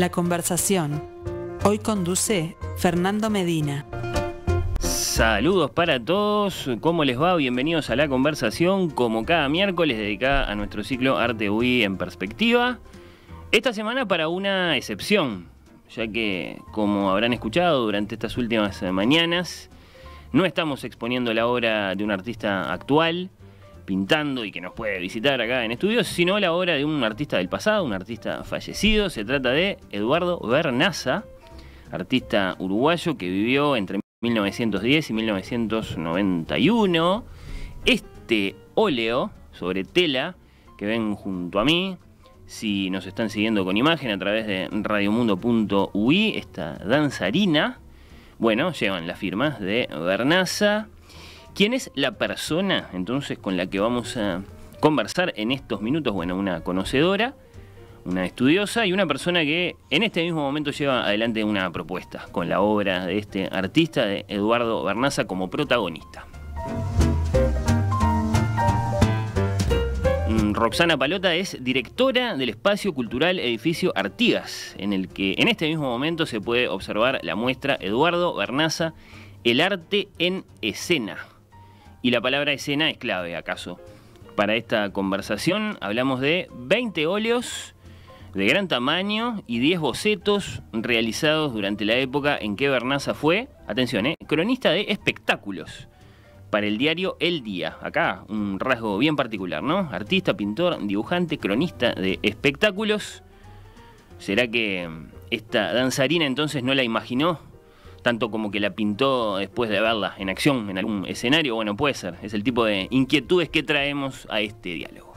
La conversación. Hoy conduce Fernando Medina. Saludos para todos, ¿cómo les va? Bienvenidos a la conversación, como cada miércoles dedicada a nuestro ciclo Arte UI en perspectiva. Esta semana para una excepción, ya que como habrán escuchado durante estas últimas mañanas, no estamos exponiendo la obra de un artista actual, pintando y que nos puede visitar acá en estudios, sino la obra de un artista del pasado, un artista fallecido. Se trata de Eduardo Bernaza, artista uruguayo que vivió entre 1910 y 1991. Este óleo sobre tela que ven junto a mí, si nos están siguiendo con imagen a través de radiomundo.ui, esta danzarina, bueno, llevan las firmas de Bernaza ¿Quién es la persona entonces con la que vamos a conversar en estos minutos? Bueno, una conocedora, una estudiosa y una persona que en este mismo momento lleva adelante una propuesta con la obra de este artista, de Eduardo Bernaza, como protagonista. Mm, Roxana Palota es directora del espacio cultural Edificio Artigas, en el que en este mismo momento se puede observar la muestra Eduardo Bernaza, El arte en escena. Y la palabra escena es clave, acaso. Para esta conversación hablamos de 20 óleos de gran tamaño y 10 bocetos realizados durante la época en que Bernaza fue, atención, eh, cronista de espectáculos para el diario El Día. Acá un rasgo bien particular, ¿no? Artista, pintor, dibujante, cronista de espectáculos. ¿Será que esta danzarina entonces no la imaginó tanto como que la pintó después de verla en acción en algún escenario. Bueno, puede ser. Es el tipo de inquietudes que traemos a este diálogo.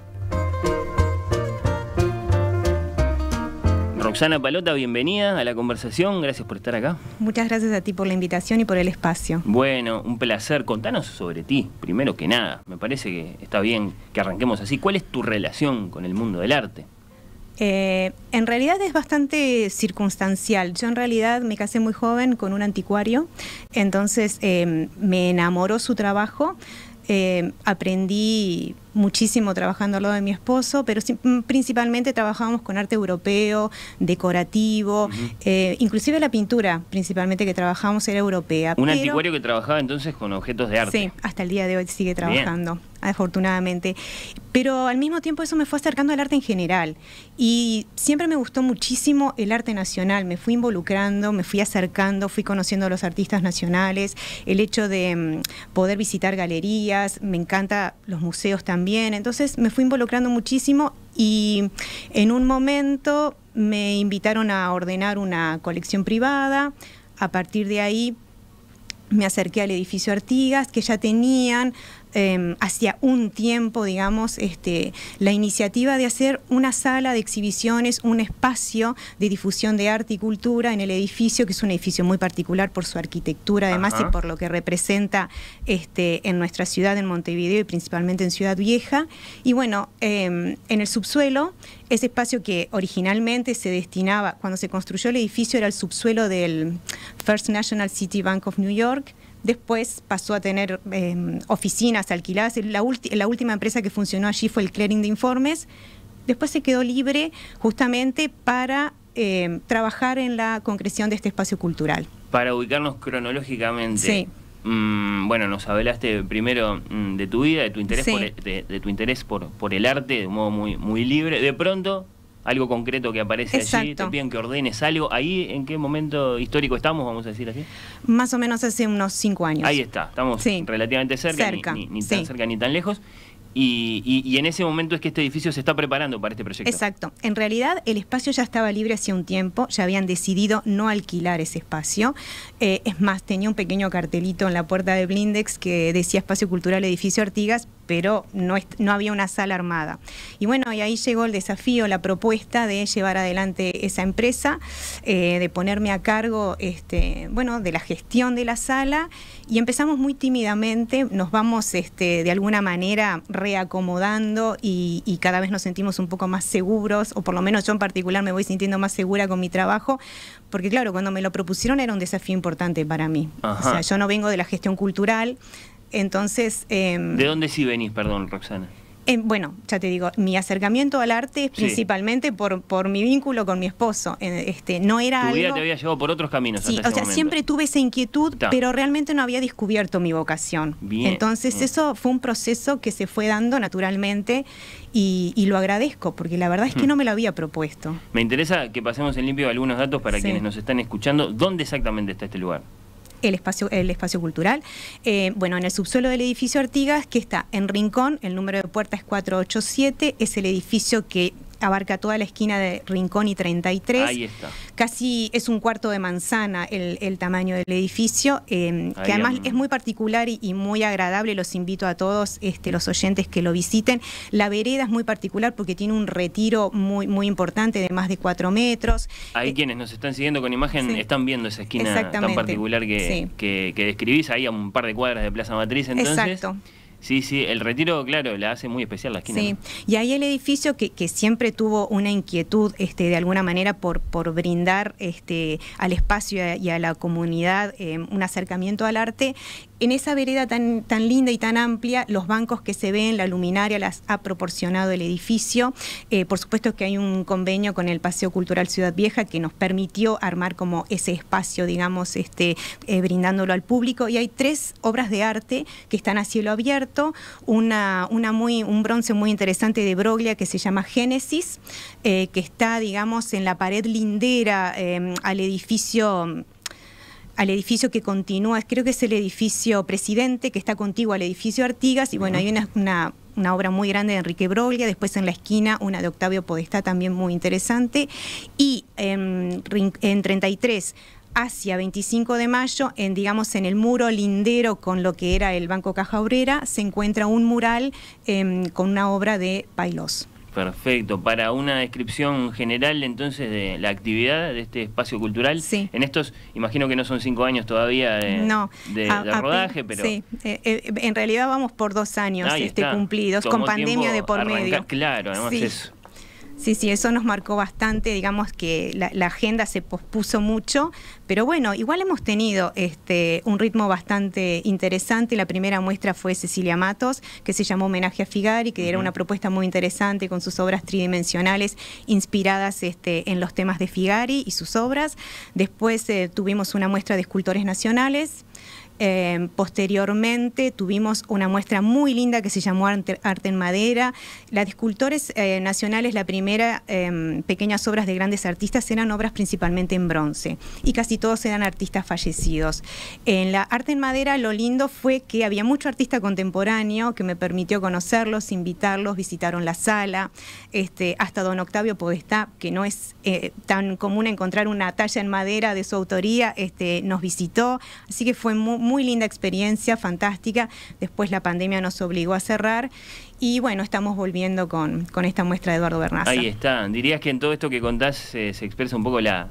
Roxana Palota, bienvenida a la conversación, gracias por estar acá. Muchas gracias a ti por la invitación y por el espacio. Bueno, un placer. Contanos sobre ti, primero que nada. Me parece que está bien que arranquemos así. ¿Cuál es tu relación con el mundo del arte? Eh, en realidad es bastante circunstancial. Yo en realidad me casé muy joven con un anticuario, entonces em, me enamoró su trabajo. Em, aprendí muchísimo trabajando al lado de mi esposo, pero mm, principalmente trabajábamos con arte europeo, decorativo, eh, inclusive la pintura principalmente que trabajábamos era europea. Un anticuario que trabajaba entonces con objetos de arte. Sí, hasta el día de hoy sigue trabajando afortunadamente. Pero al mismo tiempo eso me fue acercando al arte en general. Y siempre me gustó muchísimo el arte nacional. Me fui involucrando, me fui acercando, fui conociendo a los artistas nacionales, el hecho de mm, poder visitar galerías, me encanta los museos también. Entonces me fui involucrando muchísimo y en un momento me invitaron a ordenar una colección privada. A partir de ahí me acerqué al edificio Artigas, que ya tenían eh, em, hacia un tiempo, digamos, este, la iniciativa de hacer una sala de exhibiciones, un espacio de difusión de arte y cultura en el edificio, que es un edificio muy particular por su arquitectura además y por lo que representa este, en nuestra ciudad, en Montevideo y principalmente en Ciudad Vieja. Y bueno, em, en el subsuelo, ese espacio que originalmente se destinaba, cuando se construyó el edificio era el subsuelo del First National City Bank of New York, Después pasó a tener em, oficinas alquiladas. La, última empresa que funcionó allí fue el Clearing de Informes. Después se quedó libre justamente para em, trabajar en la concreción de este espacio cultural. Para ubicarnos cronológicamente. Sí. Mm, bueno, nos hablaste primero mm, de tu vida, de tu interés, por, e, de, tu interés por, por el arte de un modo muy, muy libre. De pronto algo concreto que aparece allí, te que ordenes algo. ¿Ahí en qué momento histórico estamos, vamos a decir así? Más o menos hace unos cinco años. Ahí está, estamos relativamente cerca, Ni, tan cerca ni tan lejos. Y, en ese momento es que este edificio se está preparando para este proyecto. Exacto. En realidad el espacio ya estaba libre hace un tiempo, ya habían decidido no alquilar ese espacio. Eh, es más, tenía un pequeño cartelito en la puerta de Blindex que decía Espacio Cultural Edificio Artigas, pero no, no había una sala armada. Y bueno, y ahí llegó el desafío, la propuesta de llevar adelante esa empresa, eh, de ponerme a cargo este, bueno, de la gestión de la sala y empezamos muy tímidamente, nos vamos este, de alguna manera reacomodando y, cada vez nos sentimos un poco más seguros, o por lo menos yo en particular me voy sintiendo más segura con mi trabajo, porque claro, cuando me lo propusieron era un desafío importante para mí. O sea, yo no vengo de la gestión cultural, entonces... Em, ¿De dónde sí venís, perdón, Roxana? Em, bueno, ya te digo, mi acercamiento al arte es principalmente por, mi vínculo con mi esposo. Este, no era tu vida te había llevado por otros caminos. Sí, o sea, siempre tuve esa inquietud, pero realmente no había descubierto mi vocación. Bien, Entonces eso fue un proceso que se fue dando naturalmente y, lo agradezco, porque la verdad es que hmm. no me lo había propuesto. Me interesa que pasemos en limpio algunos datos para quienes nos están escuchando. ¿Dónde exactamente está este lugar? el espacio, el espacio cultural. Eh, bueno, en el subsuelo del edificio Artigas, que está en Rincón, el número de puerta es 487, es el edificio que abarca toda la esquina de Rincón y 33. Ahí está. Casi es un cuarto de manzana el, tamaño del edificio, eh, que además es muy particular y, muy agradable. Los invito a todos este, los oyentes que lo visiten. La vereda es muy particular porque tiene un retiro muy, muy importante de más de 4 metros. Ahí eh, quienes nos están siguiendo con imagen están viendo esa esquina tan particular que, describís, ahí a un par de cuadras de Plaza Matriz. Entonces. Exacto. Sí, sí, el retiro, claro, la hace muy especial la esquina. Sí, y ahí el edificio que, siempre tuvo una inquietud, este, de alguna manera, por, por brindar este, al espacio y a la comunidad eh, un acercamiento al arte, en esa vereda tan, tan, linda y tan amplia, los bancos que se ven, la luminaria las ha proporcionado el edificio. Eh, por supuesto que hay un convenio con el Paseo Cultural Ciudad Vieja que nos permitió armar como ese espacio, digamos, este, eh, brindándolo al público. Y hay tres obras de arte que están a cielo abierto, una, una muy, un bronce muy interesante de Broglia que se llama Génesis, eh, que está, digamos, en la pared lindera al edificio al edificio que continúa, creo que es el edificio presidente que está contigo al edificio Artigas, y bueno, hay una, obra muy grande de Enrique Broglia, después en la esquina una de Octavio Podestá también muy interesante, y em, en, 33 hacia 25 de mayo, en digamos en el muro lindero con lo que era el Banco Caja Obrera, se encuentra un mural em, con una obra de Pailós. Perfecto. Para una descripción general entonces de la actividad de este espacio cultural, sí. en estos, imagino que no son cinco años todavía de, rodaje, pero... Sí, eh, eh, en realidad vamos por dos años este, cumplidos, con pandemia de por medio. Claro, además sí. es Sí, sí, eso nos marcó bastante, digamos que la, agenda se pospuso mucho, pero bueno, igual hemos tenido este, un ritmo bastante interesante. La primera muestra fue Cecilia Matos, que se llamó Homenaje a Figari, que era una propuesta muy interesante con sus obras tridimensionales inspiradas este, en los temas de Figari y sus obras. Después eh, tuvimos una muestra de escultores nacionales eh, posteriormente tuvimos una muestra muy linda que se llamó Arte, en Madera. Las de escultores eh, nacionales, la primera, eh, pequeñas obras de grandes artistas, eran obras principalmente en bronce y casi todos eran artistas fallecidos. En la Arte en Madera lo lindo fue que había mucho artista contemporáneo que me permitió conocerlos, invitarlos, visitaron la sala, este, hasta don Octavio Podestá, que no es tan común encontrar una talla en madera de su autoría, este, nos visitó. Así que fue muy muy linda experiencia, fantástica. Después la pandemia nos obligó a cerrar y bueno, estamos volviendo con, con esta muestra de Eduardo Bernaza. Ahí está. Dirías que en todo esto que contás eh, se expresa un poco la,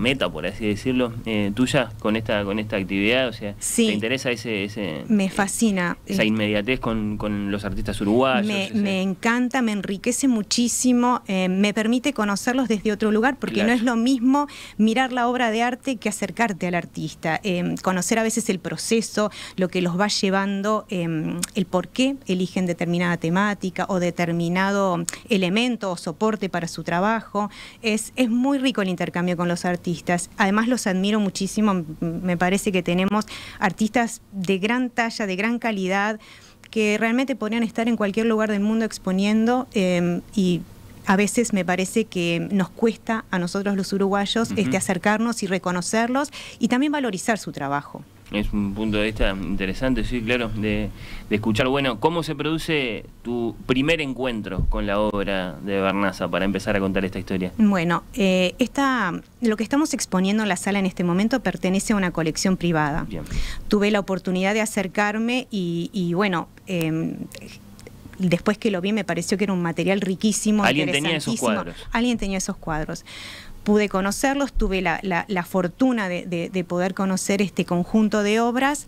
meta, por así decirlo, eh, tuya con esta, con esta actividad. O sea, sí, ¿te interesa ese, Me fascina. Eh, esa inmediatez con, los artistas uruguayos. Me, encanta, me enriquece muchísimo, me permite conocerlos desde otro lugar, porque no es lo mismo mirar la obra de arte que acercarte al artista. conocer a veces el proceso, lo que los va llevando, el por qué eligen determinada temática o determinado elemento o soporte para su trabajo. Es, muy rico el intercambio con los artistas. Además los admiro muchísimo, me parece que tenemos artistas de gran talla, de gran calidad, que realmente podrían estar en cualquier lugar del mundo exponiendo em, y a veces me parece que nos cuesta a nosotros los uruguayos este, acercarnos y reconocerlos y también valorizar su trabajo es un punto de vista interesante, sí, claro, de, escuchar. Bueno, ¿cómo se produce tu primer encuentro con la obra de Barnaza para empezar a contar esta historia? Bueno, eh, esta, lo que estamos exponiendo en la sala en este momento pertenece a una colección privada. Bien. Tuve la oportunidad de acercarme y, bueno... Em, después que lo vi me pareció que era un material riquísimo. Alguien tenía esos cuadros. Alguien tenía esos cuadros pude conocerlos, tuve la, la, fortuna de, de, de, poder conocer este conjunto de obras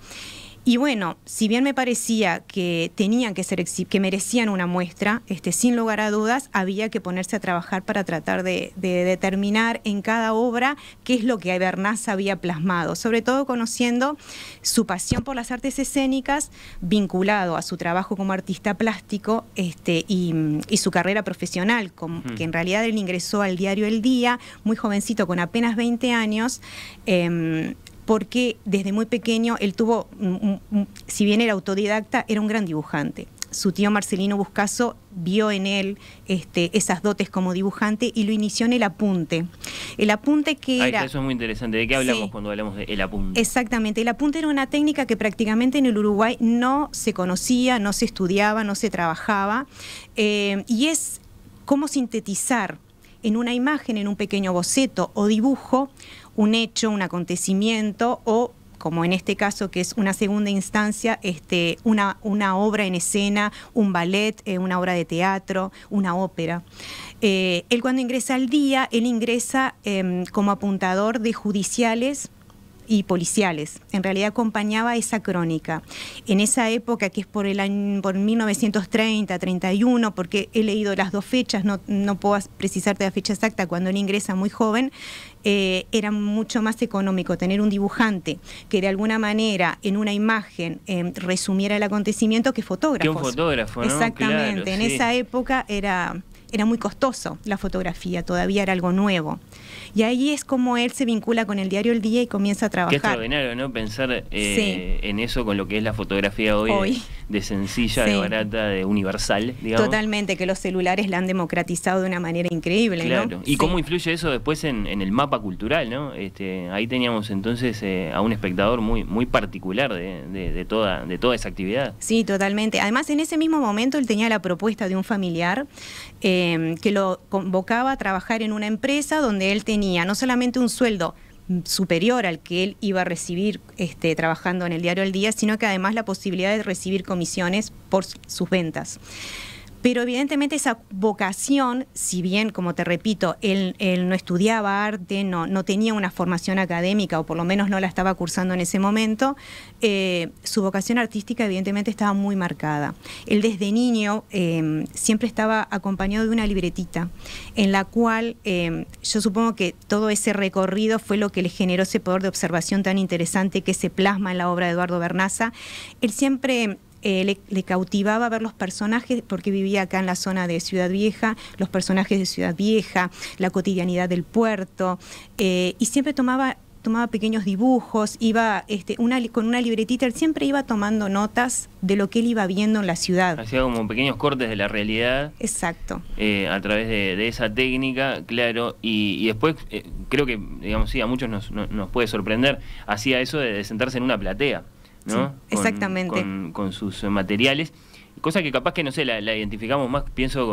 y bueno, si bien me parecía que tenían que ser que merecían una muestra, este, sin lugar a dudas, había que ponerse a trabajar para tratar de, determinar en cada obra qué es lo que Bernas había plasmado, sobre todo conociendo su pasión por las artes escénicas, vinculado a su trabajo como artista plástico este, y, su carrera profesional, que en realidad él ingresó al diario El Día, muy jovencito, con apenas 20 años. Em, porque desde muy pequeño él tuvo, mm, mm, mm, si bien era autodidacta, era un gran dibujante. Su tío Marcelino Buscaso vio en él este, esas dotes como dibujante y lo inició en el apunte. El apunte que ah, era... Eso es muy interesante. ¿De qué hablamos cuando hablamos del apunte? Exactamente. El apunte era una técnica que prácticamente en el Uruguay no se conocía, no se estudiaba, no se trabajaba. Eh, y es cómo sintetizar en una imagen, en un pequeño boceto o dibujo, un hecho, un acontecimiento o como en este caso que es una segunda instancia, este, una, una obra en escena, un ballet, eh, una obra de teatro, una ópera. Eh, él cuando ingresa al día, él ingresa em, como apuntador de judiciales y policiales. En realidad acompañaba esa crónica. En esa época, que es por el año por 1930, 31, porque he leído las dos fechas, no, no puedo precisarte la fecha exacta, cuando él ingresa muy joven, eh, era mucho más económico tener un dibujante que de alguna manera en una imagen eh, resumiera el acontecimiento que fotógrafo. Que un fotógrafo, ¿no? Exactamente. en esa época era era muy costoso la fotografía, todavía era algo nuevo. Y ahí es como él se vincula con el diario El Día y comienza a trabajar. Qué extraordinario, ¿no? Pensar eh, en eso con lo que es la fotografía hoy. hoy. Eh, de sencilla, de barata, de universal, digamos. Totalmente, que los celulares la han democratizado de una manera increíble. Claro. ¿Y cómo influye eso después en, el mapa cultural? ¿no? Este, ahí teníamos entonces eh, a un espectador muy, muy particular de, toda, de toda esa actividad. Sí, totalmente. Además, en ese mismo momento él tenía la propuesta de un familiar eh, que lo convocaba a trabajar en una empresa donde él tenía no solamente un sueldo superior al que él iba a recibir este, trabajando en el diario El Día, sino que además la posibilidad de recibir comisiones por sus ventas. Pero evidentemente esa vocación, si bien, como te repito, él, no estudiaba arte, no, no, tenía una formación académica, o por lo menos no la estaba cursando en ese momento, eh, su vocación artística evidentemente estaba muy marcada. Él desde niño em, siempre estaba acompañado de una libretita, en la cual em, yo supongo que todo ese recorrido fue lo que le generó ese poder de observación tan interesante que se plasma en la obra de Eduardo Bernaza. Él siempre eh, le, cautivaba ver los personajes, porque vivía acá en la zona de Ciudad Vieja, los personajes de Ciudad Vieja, la cotidianidad del puerto, eh, y siempre tomaba tomaba pequeños dibujos, iba este, una, con una libretita, él siempre iba tomando notas de lo que él iba viendo en la ciudad. Hacía como pequeños cortes de la realidad. Exacto. Eh, a través de, esa técnica, claro, y, después creo que, digamos, sí, a muchos nos, nos puede sorprender, hacía eso de sentarse en una platea exactamente. Con, sus eh, materiales. Cosa que capaz que, no sé, la, identificamos más, pienso,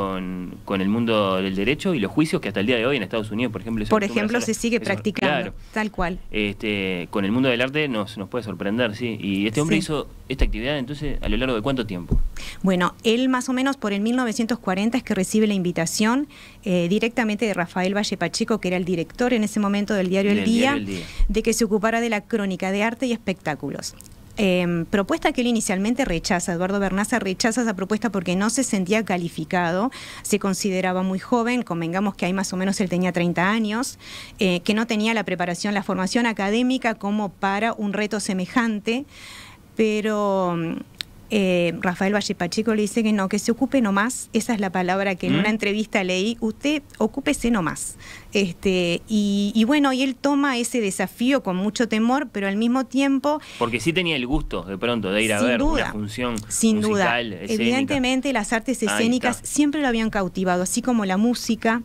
con, el mundo del derecho y los juicios que hasta el día de hoy en Estados Unidos, por ejemplo... Por ejemplo, se sigue practicando, tal cual. Este, con el mundo del arte nos, nos puede sorprender, sí. Y este hombre hizo esta actividad, entonces, a lo largo de cuánto tiempo? Bueno, él más o menos por el 1940 es que recibe la invitación eh, directamente de Rafael Valle Pacheco, que era el director en ese momento del diario el Día, de que se ocupara de la crónica de arte y espectáculos. Em, propuesta que él inicialmente rechaza. Eduardo Bernaza rechaza esa propuesta porque no se sentía calificado, se consideraba muy joven, convengamos que ahí más o menos él tenía 30 años, eh, que no tenía la preparación, la formación académica como para un reto semejante, pero eh, Rafael Valle Pacheco le dice que no, que se ocupe nomás, esa es la palabra que en una mm. entrevista leí, usted ocúpese nomás. Este, y, bueno, y él toma ese desafío con mucho temor, pero al mismo tiempo... Porque sí tenía el gusto de pronto de ir a ver una función Sin duda. Evidentemente las artes escénicas siempre lo habían cautivado, así como la música,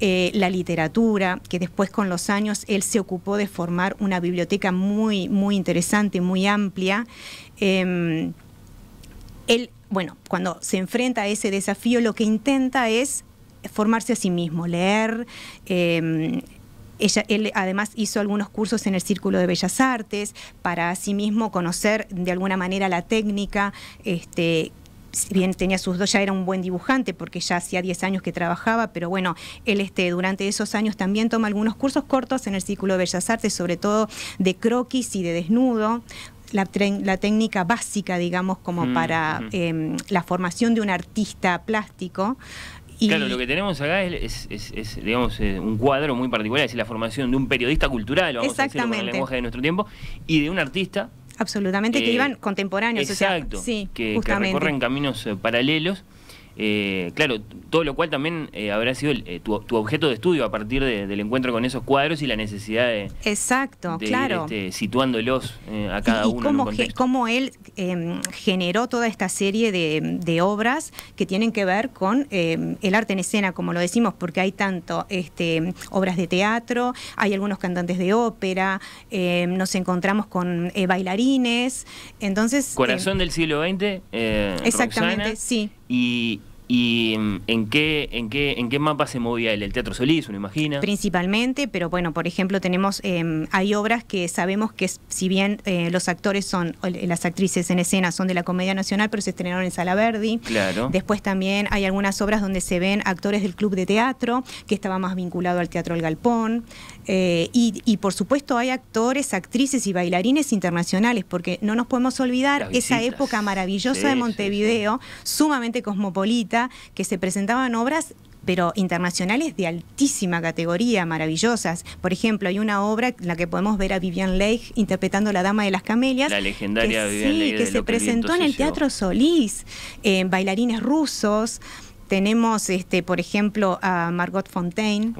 eh, la literatura, que después con los años él se ocupó de formar una biblioteca muy, muy interesante, muy amplia. Em, él, bueno, cuando se enfrenta a ese desafío, lo que intenta es formarse a sí mismo, leer. Em, ella, él además hizo algunos cursos en el Círculo de Bellas Artes para sí mismo conocer de alguna manera la técnica. Este, bien tenía sus dos, ya era un buen dibujante porque ya hacía 10 años que trabajaba, pero bueno, él este, durante esos años también toma algunos cursos cortos en el Círculo de Bellas Artes, sobre todo de croquis y de desnudo, la, técnica básica, digamos, como mm, para mm. Em, la formación de un artista plástico. Y... Claro, lo que tenemos acá es, digamos, eh, un cuadro muy particular, es la formación de un periodista cultural, vamos a decirlo de nuestro tiempo, y de un artista Absolutamente, que eh, iban contemporáneos. Exacto, que, recorren caminos eh, paralelos eh, claro, todo lo cual también eh, habrá sido eh, tu, objeto de estudio a partir del encuentro con esos cuadros y la necesidad de. Exacto, claro. Este, situándolos a cada uno. Cómo, en Em, generó toda esta serie de, obras que tienen que ver con em, el arte en escena, como lo decimos, porque hay tanto este, obras de teatro, hay algunos cantantes de ópera, em, nos encontramos con eh, bailarines, entonces... Corazón del siglo XX. Eh, exactamente, sí. Y ¿Y mm, en qué, en qué, en qué mapa se movía él? ¿El Teatro Solís, uno imagina? Principalmente, pero bueno, por ejemplo, tenemos, em, hay obras que sabemos que si bien eh, los actores son, eh, las actrices en escena son de la Comedia Nacional, pero se estrenaron en Sala Verdi. Claro. Después también hay algunas obras donde se ven actores del Club de Teatro, que estaba más vinculado al Teatro El Galpón. Eh, y, por supuesto hay actores, actrices y bailarines internacionales, porque no nos podemos olvidar esa época maravillosa de Montevideo, sumamente cosmopolita, que se presentaban obras pero internacionales de altísima categoría, maravillosas. Por ejemplo, hay una obra en la que podemos ver a Vivian Leigh interpretando La Dama de las Camelias. La legendaria que, que se presentó en el Teatro Solís, eh, bailarines rusos. Tenemos, este, por ejemplo, a Margot Fontaine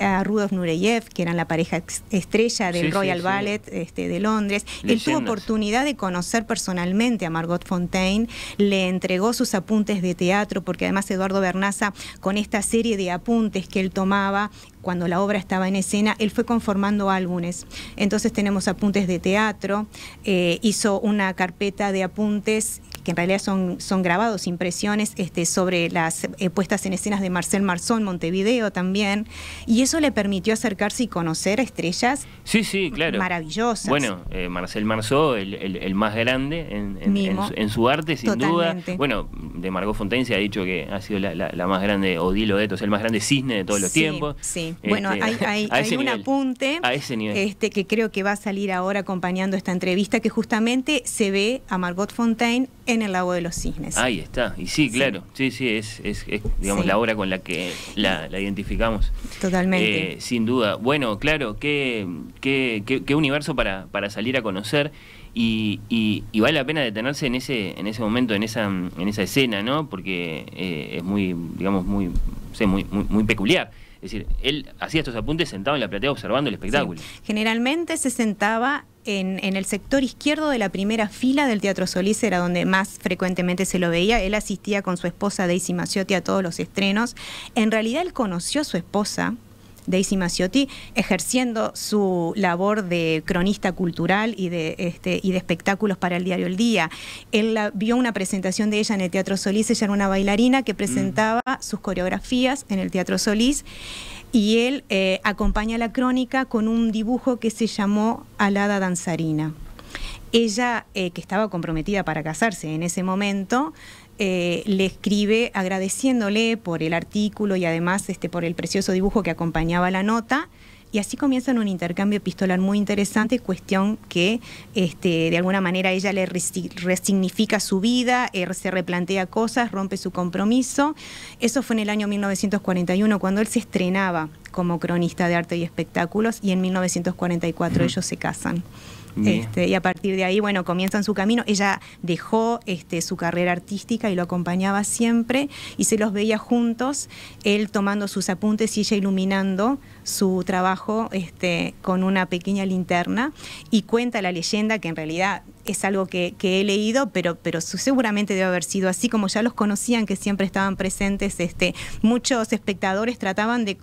a Rudolf Nureyev, que eran la pareja estrella del Royal Ballet Este, de Londres. Él tuvo oportunidad de conocer personalmente a Margot Fontaine, le entregó sus apuntes de teatro, porque además Eduardo Bernaza, con esta serie de apuntes que él tomaba, cuando la obra estaba en escena, él fue conformando álbumes. Entonces tenemos apuntes de teatro, eh, hizo una carpeta de apuntes que en realidad son, son grabados, impresiones este, sobre las eh, puestas en escenas de Marcel en Montevideo también, y eso le permitió acercarse y conocer a estrellas sí, sí, claro. maravillosas. Bueno, eh, Marcel Marceau, el, más grande en, su, arte, sin duda. Bueno, de Margot Fontaine se ha dicho que ha sido la, más grande, Odilo de el más grande cisne de todos los tiempos. Sí, este, bueno, hay, un apunte Este, que creo que va a salir ahora acompañando esta entrevista, que justamente se ve a Margot Fontaine en el lago de los cisnes. Ahí está, y sí, claro, sí, sí, es, es, digamos la obra con la que la, identificamos. Totalmente. Eh, sin duda. Bueno, claro, qué, qué, universo para, salir a conocer y, vale la pena detenerse en ese, en ese momento, en esa, en esa escena, ¿no? Porque eh, es muy, digamos, muy, sé, muy, muy peculiar. Es decir, él hacía estos apuntes sentado en la platea observando el espectáculo. Generalmente se sentaba en, en, el sector izquierdo de la primera fila del Teatro Solís, era donde más frecuentemente se lo veía. Él asistía con su esposa Daisy Maciotti a todos los estrenos. En realidad él conoció a su esposa, Daisy Maciotti, ejerciendo su labor de cronista cultural y de, este, espectáculos para el diario El Día. Él vio una presentación de ella en el Teatro Solís, ella era una bailarina que presentaba mm. sus coreografías en el Teatro Solís y él eh, acompaña la crónica con un dibujo que se llamó Alada Danzarina. Ella, eh, que estaba comprometida para casarse en ese momento, eh, le escribe agradeciéndole por el artículo y además este, por el precioso dibujo que acompañaba la nota. Y así comienzan un intercambio epistolar muy interesante, cuestión que este, de alguna manera ella le resignifica su vida, eh, se replantea cosas, rompe su compromiso. Eso fue en el año 1941, cuando él se estrenaba como cronista de arte y espectáculos, y en 1944 ellos se casan. Este, y a partir de ahí, bueno, comienzan su camino. Ella dejó este, su carrera artística y lo acompañaba siempre y se los veía juntos, él tomando sus apuntes y ella iluminando su trabajo este, con una pequeña linterna. Y cuenta la leyenda que en realidad es algo que, he leído, pero, pero seguramente debe haber sido así, como ya los conocían, que siempre estaban presentes, este, muchos espectadores trataban de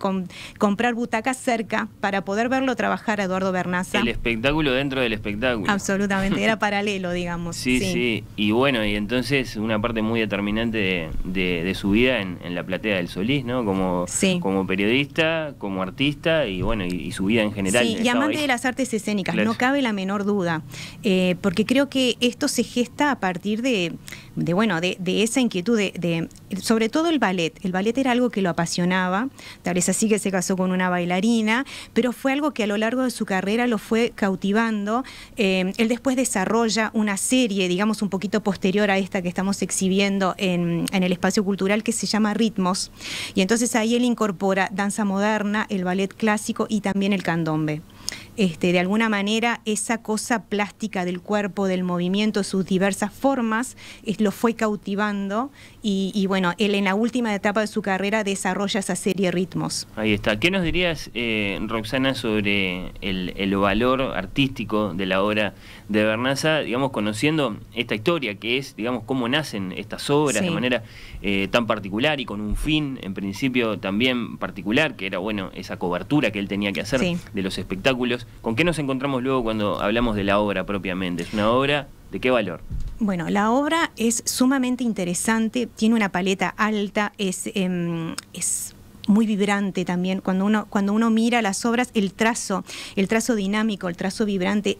comprar butacas cerca para poder verlo trabajar a Eduardo Bernaza. El espectáculo dentro del espectáculo. Absolutamente, era paralelo, digamos. Sí, sí, y bueno, y entonces una parte muy determinante de, su vida en, la platea del Solís, ¿no? Como, como periodista, como artista y bueno, y, su vida en general. Sí, y amante de las artes escénicas, no cabe la menor duda, eh, porque creo que esto se gesta a partir de, bueno, de, esa inquietud, de, sobre todo el ballet. El ballet era algo que lo apasionaba, tal vez así que se casó con una bailarina, pero fue algo que a lo largo de su carrera lo fue cautivando. Eh, él después desarrolla una serie, digamos, un poquito posterior a esta que estamos exhibiendo en, en el espacio cultural que se llama Ritmos. Y entonces ahí él incorpora danza moderna, el ballet clásico y también el candombe. Este, de alguna manera esa cosa plástica del cuerpo, del movimiento, sus diversas formas, lo fue cautivando y, bueno, él en la última etapa de su carrera desarrolla esa serie ritmos. Ahí está. ¿Qué nos dirías, eh, Roxana, sobre el, valor artístico de la obra de Bernaza, digamos, conociendo esta historia que es, digamos, cómo nacen estas obras de manera eh, tan particular y con un fin, en principio, también particular, que era, bueno, esa cobertura que él tenía que hacer de los espectáculos ¿Con qué nos encontramos luego cuando hablamos de la obra propiamente? ¿Es una obra de qué valor? Bueno, la obra es sumamente interesante, tiene una paleta alta, es, em, es muy vibrante también. Cuando uno, cuando uno mira las obras, el trazo, el trazo dinámico, el trazo vibrante,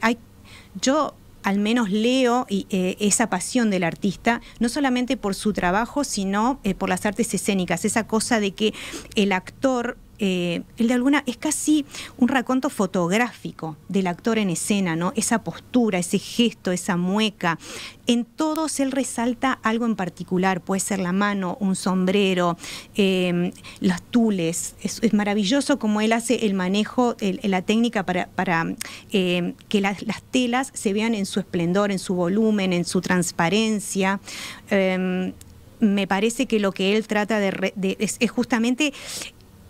yo al menos leo eh, esa pasión del artista, no solamente por su trabajo, sino eh, por las artes escénicas, esa cosa de que el actor eh, el de alguna, es casi un raconto fotográfico del actor en escena, ¿no? Esa postura, ese gesto, esa mueca. En todos él resalta algo en particular, puede ser la mano, un sombrero, las em, los tules. Es, maravilloso cómo él hace el manejo, la técnica para, em, que las, telas se vean en su esplendor, en su volumen, en su transparencia em, me parece que lo que él trata de, es, justamente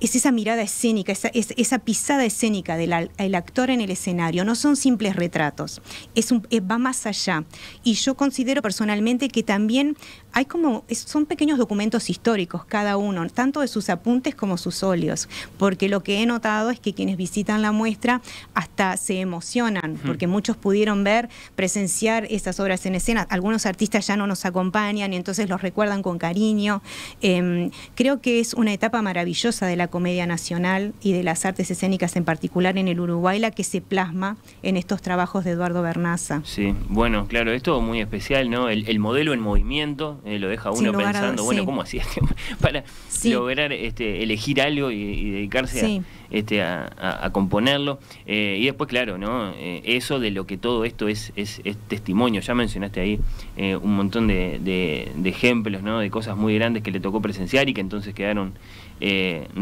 es esa mirada escénica, esa, esa pisada escénica del el actor en el escenario. No son simples retratos, es un, eh, va más allá. Y yo considero personalmente que también hay como, son pequeños documentos históricos cada uno, tanto de sus apuntes como sus óleos, porque lo que he notado es que quienes visitan la muestra hasta se emocionan, porque muchos pudieron ver, presenciar esas obras en escena, algunos artistas ya no nos acompañan y entonces los recuerdan con cariño. Em, creo que es una etapa maravillosa de la comedia nacional y de las artes escénicas en particular en el Uruguay, la que se plasma en estos trabajos de Eduardo Bernaza. Sí, bueno, claro, esto es muy especial, ¿no? el, el modelo en movimiento eh, lo deja uno pensando, bueno, ¿cómo hacía para lograr este, elegir algo y, dedicarse a, este, a, a, componerlo? Eh, y después, claro, ¿no? Eh, eso de lo que todo esto es, es, testimonio. Ya mencionaste ahí un montón de, ejemplos, ¿no? De cosas muy grandes que le tocó presenciar y que entonces quedaron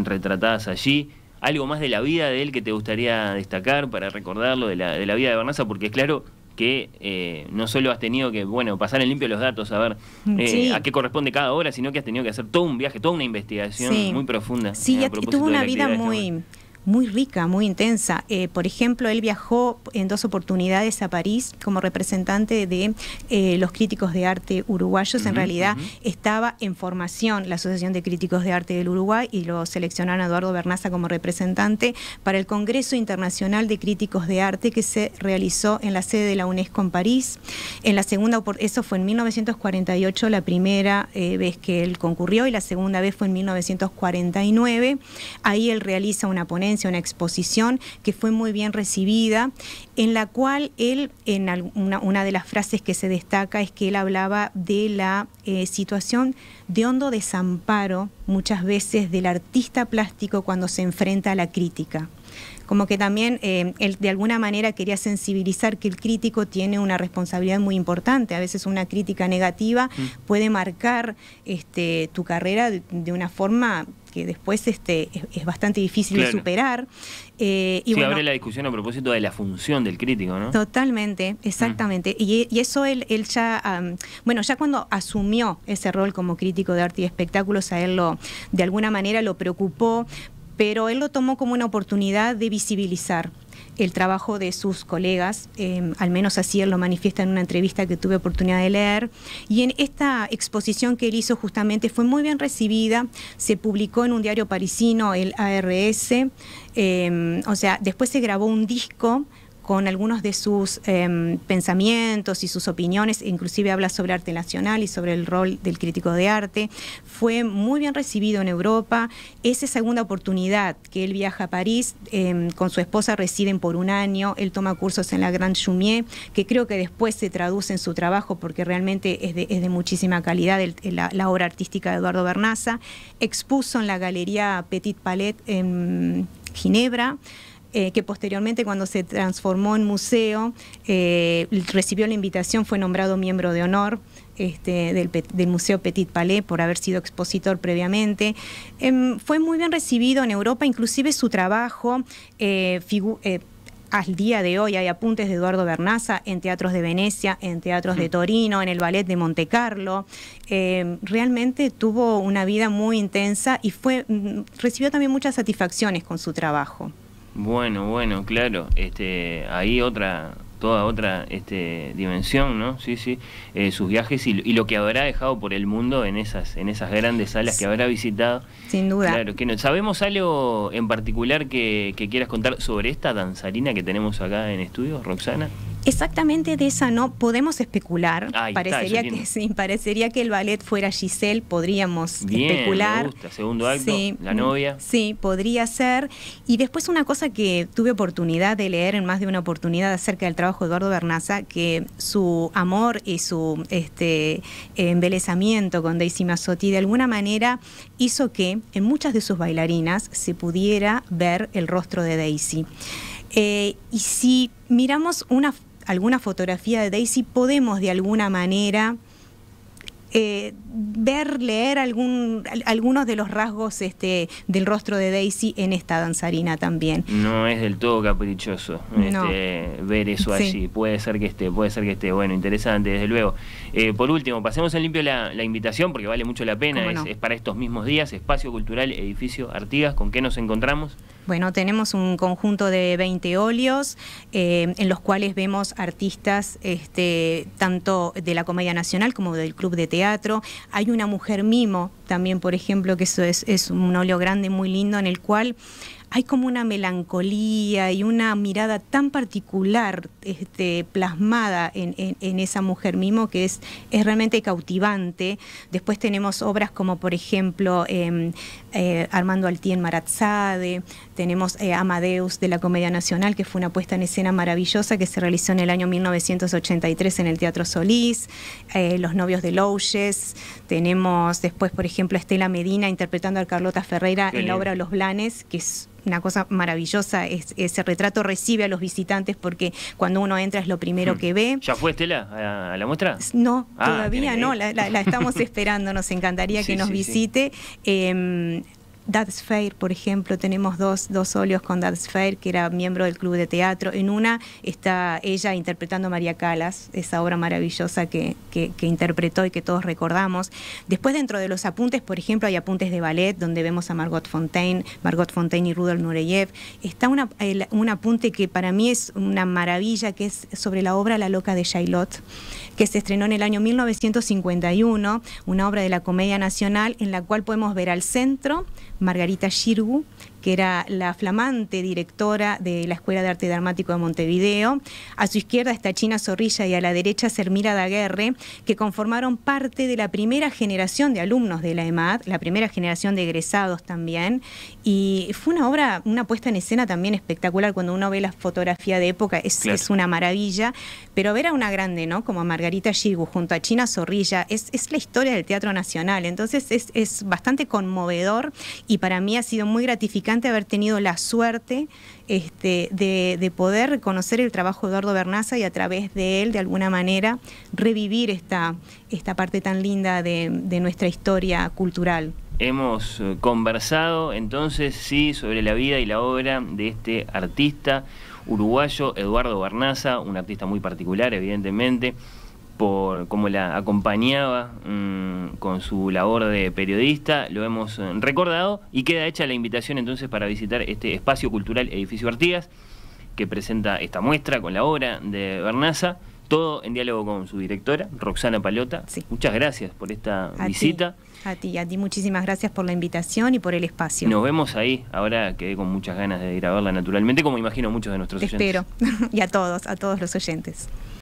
retratadas allí. ¿Algo más de la vida de él que te gustaría destacar para recordarlo, de la, de la vida de Barnaza? Porque, claro, que eh, no solo has tenido que, bueno, pasar en limpio los datos, a ver mm, eh, a qué corresponde cada hora, sino que has tenido que hacer todo un viaje, toda una investigación muy profunda. Sí, tuvo una vida muy muy rica, muy intensa. Eh, por ejemplo, él viajó en dos oportunidades a París como representante de eh, los críticos de arte uruguayos. en realidad estaba en formación la Asociación de Críticos de Arte del Uruguay y lo seleccionaron a Eduardo Bernaza como representante para el Congreso Internacional de Críticos de Arte que se realizó en la sede de la UNESCO en París. En la segunda, eso fue en 1948, la primera eh, vez que él concurrió y la segunda vez fue en 1949. Ahí él realiza una ponencia una exposición que fue muy bien recibida, en la cual él, en una de las frases que se destaca es que él hablaba de la eh, situación de hondo desamparo muchas veces del artista plástico cuando se enfrenta a la crítica como que también eh, él de alguna manera quería sensibilizar que el crítico tiene una responsabilidad muy importante. A veces una crítica negativa mm. puede marcar este, tu carrera de, una forma que después este, es, bastante difícil de superar. Eh, y abre la discusión a propósito de la función del crítico, ¿no? Totalmente, exactamente. Y, eso él, él ya, bueno, ya cuando asumió ese rol como crítico de arte y espectáculos, a él lo, de alguna manera lo preocupó pero él lo tomó como una oportunidad de visibilizar el trabajo de sus colegas, em, al menos así él lo manifiesta en una entrevista que tuve oportunidad de leer, y en esta exposición que él hizo justamente fue muy bien recibida, se publicó en un diario parisino, el ARS, em, o sea, después se grabó un disco con algunos de sus em, pensamientos y sus opiniones, inclusive habla sobre arte nacional y sobre el rol del crítico de arte. Fue muy bien recibido en Europa. Esa segunda oportunidad que él viaja a París, em, con su esposa residen por un año, él toma cursos en la Grand Chumier, que creo que después se traduce en su trabajo porque realmente es de, muchísima calidad la, obra artística de Eduardo Bernaza. Expuso en la Galería Petit Palette en em, Ginebra. Eh, que posteriormente cuando se transformó en museo, eh, recibió la invitación, fue nombrado miembro de honor este, del, Museo Petit Palais por haber sido expositor previamente. Em, fue muy bien recibido en Europa, inclusive su trabajo eh, al día de hoy hay apuntes de Eduardo Bernaza en teatros de Venecia, en teatros de mm. Torino, en el ballet de Monte Carlo. Em, realmente tuvo una vida muy intensa y mm, recibió también muchas satisfacciones con su trabajo. Bueno, bueno, claro. Este, ahí otra, toda otra este, dimensión, ¿no? Sí, sí. Eh, sus viajes y, lo que habrá dejado por el mundo en esas, en esas grandes salas que habrá visitado. Sin duda. Claro que no. ¿Sabemos algo en particular que, quieras contar sobre esta danzarina que tenemos acá en estudio, Roxana? Exactamente de esa no podemos especular. parecería que parecería que el ballet fuera Giselle, podríamos especular. Me gusta. Segundo acto, la novia. Sí, podría ser. Y después una cosa que tuve oportunidad de leer en más de una oportunidad acerca del trabajo de Eduardo Bernaza, que su amor y su este embelezamiento con Daisy Mazzotti de alguna manera hizo que en muchas de sus bailarinas se pudiera ver el rostro de Daisy. Eh, y si miramos una alguna fotografía de Daisy podemos de alguna manera eh, ver, leer algún, algunos de los rasgos este, del rostro de Daisy en esta danzarina también. No es del todo caprichoso este, ver eso así Puede ser que esté, puede ser que esté. Bueno, interesante, desde luego. Eh, por último, pasemos en limpio la, invitación porque vale mucho la pena. es para estos mismos días, Espacio Cultural Edificio Artigas. ¿Con qué nos encontramos? Bueno, tenemos un conjunto de 20 óleos eh, en los cuales vemos artistas este, tanto de la Comedia Nacional como del Club de Teatro. Hay una mujer mimo también, por ejemplo, que eso es, es un óleo grande, muy lindo, en el cual hay como una melancolía y una mirada tan particular este, plasmada en, esa mujer mimo que es, realmente cautivante. Después tenemos obras como, por ejemplo, em, eh, Armando Armando Altien tenemos eh, Amadeus de la Comedia Nacional, que fue una puesta en escena maravillosa que se realizó en el año 1983 en el Teatro Solís, eh, Los novios de Louches, tenemos después, por ejemplo, Estela Medina interpretando a Carlota Ferreira en la obra Los Blanes, que es una cosa maravillosa, ese retrato recibe a los visitantes porque cuando uno entra es lo primero hmm. que ve. ¿Ya fue Estela a la, muestra? No, ah, todavía no, la, estamos esperando, nos encantaría que nos visite. Em, ...Dad's Fair, por ejemplo, tenemos dos, óleos con Dad's Fair, que era miembro del club de teatro. En una está ella interpretando a María Calas, esa obra maravillosa que, interpretó y que todos recordamos. Después, dentro de los apuntes, por ejemplo, hay apuntes de ballet, donde vemos a Margot Fontaine, Margot Fontaine y Rudolf Nureyev. Está una, un apunte que para mí es una maravilla, que es sobre la obra La Loca de Shailot, que se estrenó en el año 1951, una obra de la Comedia Nacional, en la cual podemos ver al centro Margarita Shirgu, era la flamante directora de la Escuela de Arte Dramático de Montevideo. A su izquierda está China Zorrilla y a la derecha Sermira Daguerre, que conformaron parte de la primera generación de alumnos de la EMAD, la primera generación de egresados también. Y fue una obra, una puesta en escena también espectacular. Cuando uno ve la fotografía de época, es, una maravilla. Pero ver a una grande, ¿no? Como a Margarita Girgu junto a China Zorrilla, es, es la historia del Teatro Nacional. Entonces es, es bastante conmovedor y para mí ha sido muy gratificante haber tenido la suerte este, de, poder conocer el trabajo de Eduardo Bernaza y a través de él, de alguna manera, revivir esta, parte tan linda de, nuestra historia cultural. Hemos eh, conversado entonces, sí, sobre la vida y la obra de este artista uruguayo, Eduardo Bernaza, un artista muy particular, evidentemente por cómo la acompañaba mm, con su labor de periodista, lo hemos eh, recordado y queda hecha la invitación entonces para visitar este espacio cultural Edificio Artigas que presenta esta muestra con la obra de Bernaza, todo en diálogo con su directora, Roxana Palota. Muchas gracias por esta visita. a ti, a ti muchísimas gracias por la invitación y por el espacio. Nos vemos ahí, ahora quedé con muchas ganas de ir a verla naturalmente, como imagino muchos de nuestros oyentes. Espero, y a todos, a todos los oyentes.